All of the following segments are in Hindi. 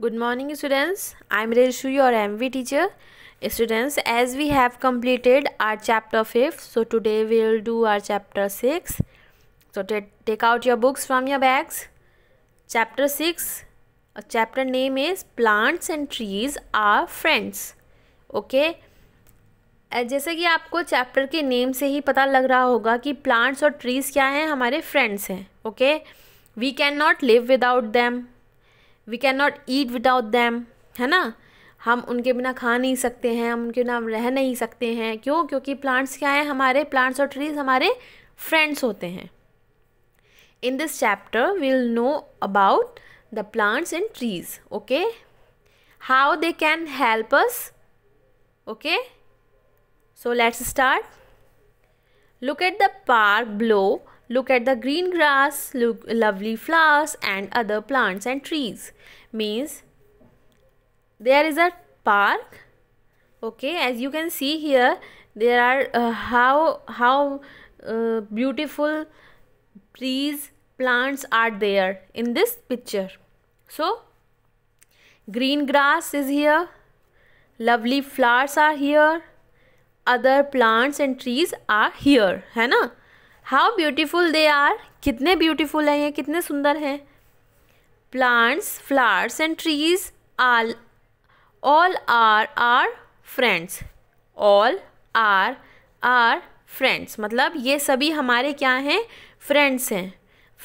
Good morning students I am sure your M V teacher students as we have completed our chapter fifth so today we will do our chapter six so take out your books from your bags chapter six chapter name is plants and trees our friends okay जैसे कि आपको चैप्टर के नेम से ही पता लग रहा होगा कि प्लांट्स और ट्रीज क्या हैं हमारे फ्रेंड्स हैं okay we can not live without them we can not eat without them है ना हम उनके बिना खा नहीं सकते हैं हम उनके बिना रह नहीं सकते हैं क्यों क्योंकि प्लांट्स क्या हैं हमारे प्लांट्स और ट्रीज हमारे फ्रेंड्स होते हैं in this chapter will know about the plants and trees okay how they can help us okay so let's start look at the park below Look at the green grass, look, lovely flowers and other plants and trees. Means there is a park. Okay, as you can see here, there are uh, how how uh, beautiful trees, plants are there in this picture. So green grass is here, lovely flowers are here, other plants and trees are here, है ना? हाउ ब्यूटीफुल दे आर कितने ब्यूटीफुल हैं ये कितने सुंदर हैं plants flowers and trees all all are our friends all are our friends मतलब ये सभी हमारे क्या हैं फ्रेंड्स हैं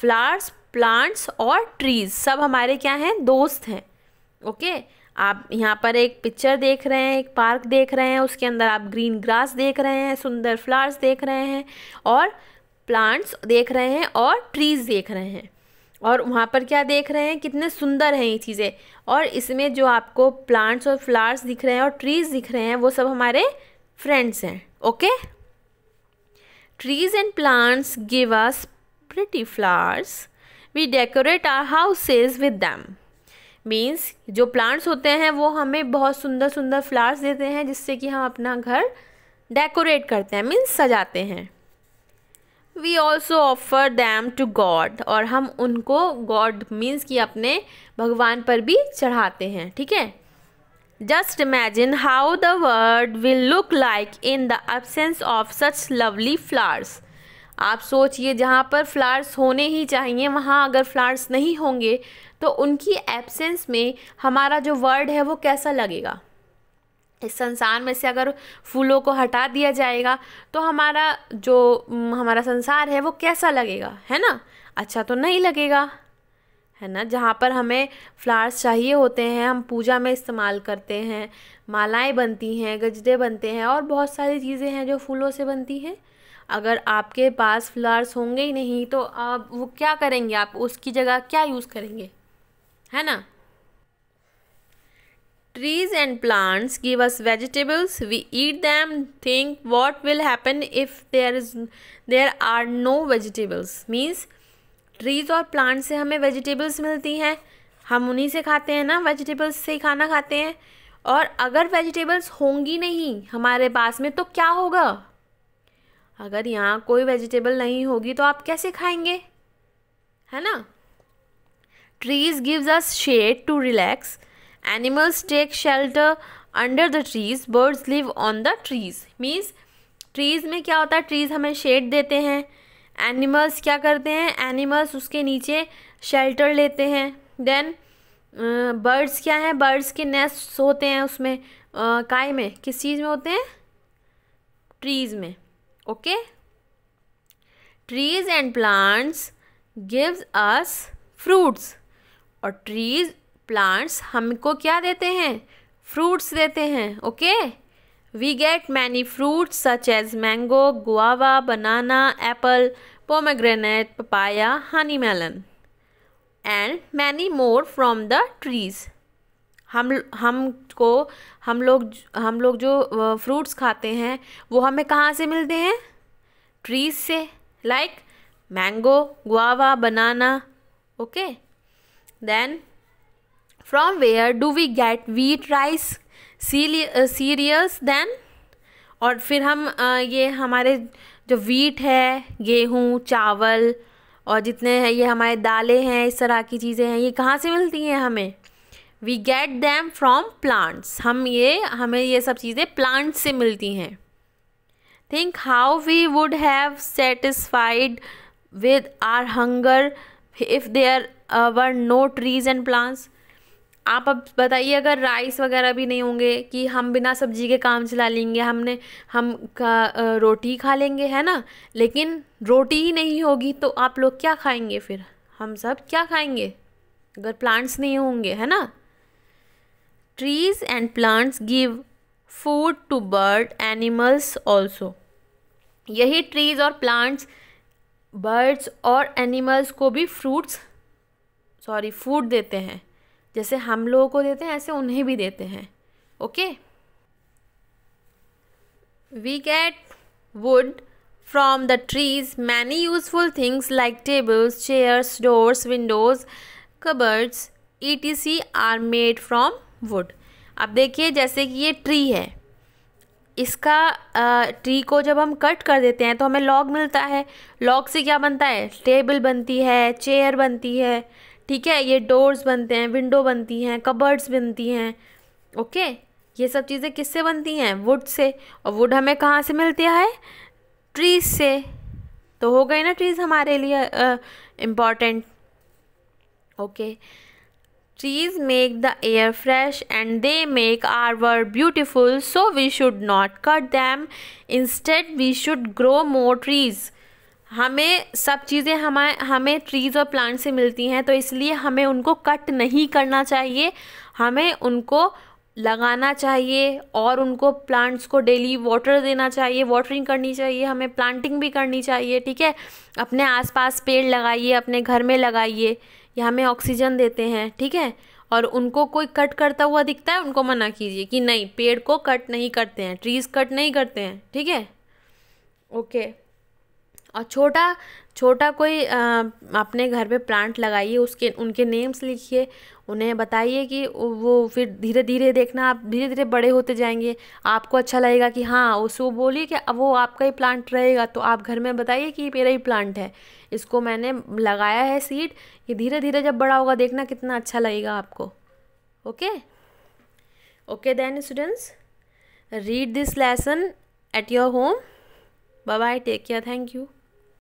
फ्लावर्स प्लांट्स और ट्रीज सब हमारे क्या हैं दोस्त हैं ओके आप यहाँ पर एक पिक्चर देख रहे हैं एक पार्क देख रहे हैं उसके अंदर आप ग्रीन ग्रास देख रहे हैं सुंदर फ्लावर्स देख रहे हैं और प्लांट्स देख रहे हैं और ट्रीज़ देख रहे हैं और वहाँ पर क्या देख रहे हैं कितने सुंदर हैं ये चीज़ें और इसमें जो आपको प्लांट्स और फ्लावर्स दिख रहे हैं और ट्रीज़ दिख रहे हैं वो सब हमारे फ्रेंड्स हैं okay trees and plants give us pretty flowers we decorate our houses with them means जो प्लांट्स होते हैं वो हमें बहुत सुंदर सुंदर फ्लावर्स देते हैं जिससे कि हम अपना घर डेकोरेट करते हैं मीन्स सजाते हैं we also offer them to god और हम उनको गॉड मीन्स कि अपने भगवान पर भी चढ़ाते हैं ठीक है just imagine how the world will look like in the absence of such lovely flowers आप सोचिए जहाँ पर फ्लावर्स होने ही चाहिए वहाँ अगर फ्लावर्स नहीं होंगे तो उनकी एबसेंस में हमारा जो वर्ल्ड है वो कैसा लगेगा इस संसार में से अगर फूलों को हटा दिया जाएगा तो हमारा जो हमारा संसार है वो कैसा लगेगा है ना अच्छा तो नहीं लगेगा है ना जहाँ पर हमें फ्लावर्स चाहिए होते हैं हम पूजा में इस्तेमाल करते हैं मालाएं बनती हैं गजरे बनते हैं और बहुत सारी चीज़ें हैं जो फूलों से बनती हैं अगर आपके पास फ्लावर्स होंगे ही नहीं तो आप वो क्या करेंगे आप उसकी जगह क्या यूज़ करेंगे है ना Trees and plants give us vegetables. We eat them. Think what will happen if there is there are no vegetables. Means trees or plants se hame vegetables milti hain hum unhi se khate hain na vegetables se hi khana khate hain aur agar vegetables hongi nahi hamare paas mein to kya hoga agar yahan koi vegetable nahi hogi to aap kaise khayenge hai na trees gives us shade to relax animals take shelter under the trees birds live on the trees means trees में क्या होता है trees हमें shade देते हैं animals क्या करते हैं animals उसके नीचे shelter लेते हैं then बर्ड्स uh, क्या हैं बर्ड्स के नेस्ट होते हैं उसमें uh, काय में किस चीज़ में होते हैं trees में okay trees and plants gives us fruits और trees प्लांट्स हमको क्या देते हैं फ्रूट्स देते हैं okay we get many fruits such as mango guava banana apple pomegranate papaya honey melon and many more from the trees हम हमको हम लोग हम लोग जो फ्रूट्स खाते हैं वो हमें कहाँ से मिलते हैं ट्रीज से like mango guava banana okay then From where do we get wheat, rice, uh, cereals then? और फिर हम ये हमारे जो वीट है गेहूँ चावल और जितने हैं ये हमारे दालें हैं इस तरह की चीज़ें हैं ये कहाँ से मिलती हैं हमें we get them from plants हम ये हमें ये सब चीज़ें प्लांट्स से मिलती हैं think how we would have satisfied with our hunger if there were no trees and plants आप अब बताइए अगर राइस वगैरह भी नहीं होंगे कि हम बिना सब्जी के काम चला लेंगे हमने हम का, रोटी खा लेंगे है ना लेकिन रोटी ही नहीं होगी तो आप लोग क्या खाएंगे फिर हम सब क्या खाएंगे अगर प्लांट्स नहीं होंगे है ना trees and plants give food to bird animals also यही ट्रीज़ और प्लांट्स बर्ड्स और एनिमल्स को भी फ्रूट्स सॉरी फूड देते हैं जैसे हम लोगों को देते हैं ऐसे उन्हें भी देते हैं okay we get wood the trees many useful things like tables chairs doors windows cupboards E T C are made from wood अब देखिए जैसे कि ये ट्री है इसका ट्री को जब हम कट कर देते हैं तो हमें लॉग मिलता है लॉग से क्या बनता है टेबल बनती है चेयर बनती है ठीक है ये डोर्स बनते हैं विंडो बनती हैं कबर्ड्स बनती हैं ओके ये सब चीज़ें किससे बनती हैं वुड से और वुड हमें कहाँ से मिलती है ट्रीज से तो हो गए ना ट्रीज हमारे लिए important okay trees make the air fresh and they make our world beautiful so we should not cut them instead we should grow more trees हमें सब चीज़ें हमारे हमें ट्रीज़ और प्लांट से मिलती हैं तो इसलिए हमें उनको कट नहीं करना चाहिए हमें उनको लगाना चाहिए और उनको प्लांट्स को डेली वाटर देना चाहिए वाटरिंग करनी चाहिए हमें प्लांटिंग भी करनी चाहिए ठीक है अपने आसपास पेड़ लगाइए अपने घर में लगाइए या हमें ऑक्सीजन देते हैं ठीक है और उनको कोई कट करता हुआ दिखता है उनको मना कीजिए कि नहीं पेड़ को कट नहीं करते हैं ट्रीज़ कट नहीं करते हैं ठीक है ओके और छोटा छोटा कोई आ, अपने घर पे प्लांट लगाइए उसके उनके नेम्स लिखिए उन्हें बताइए कि वो फिर धीरे धीरे देखना आप धीरे धीरे बड़े होते जाएंगे आपको अच्छा लगेगा कि हाँ उसको बोलिए कि वो आपका ही प्लांट रहेगा तो आप घर में बताइए कि मेरा ही प्लांट है इसको मैंने लगाया है सीड ये धीरे धीरे जब बड़ा होगा देखना कितना अच्छा लगेगा आपको okay okay then students read this lesson at your home bye bye take care thank you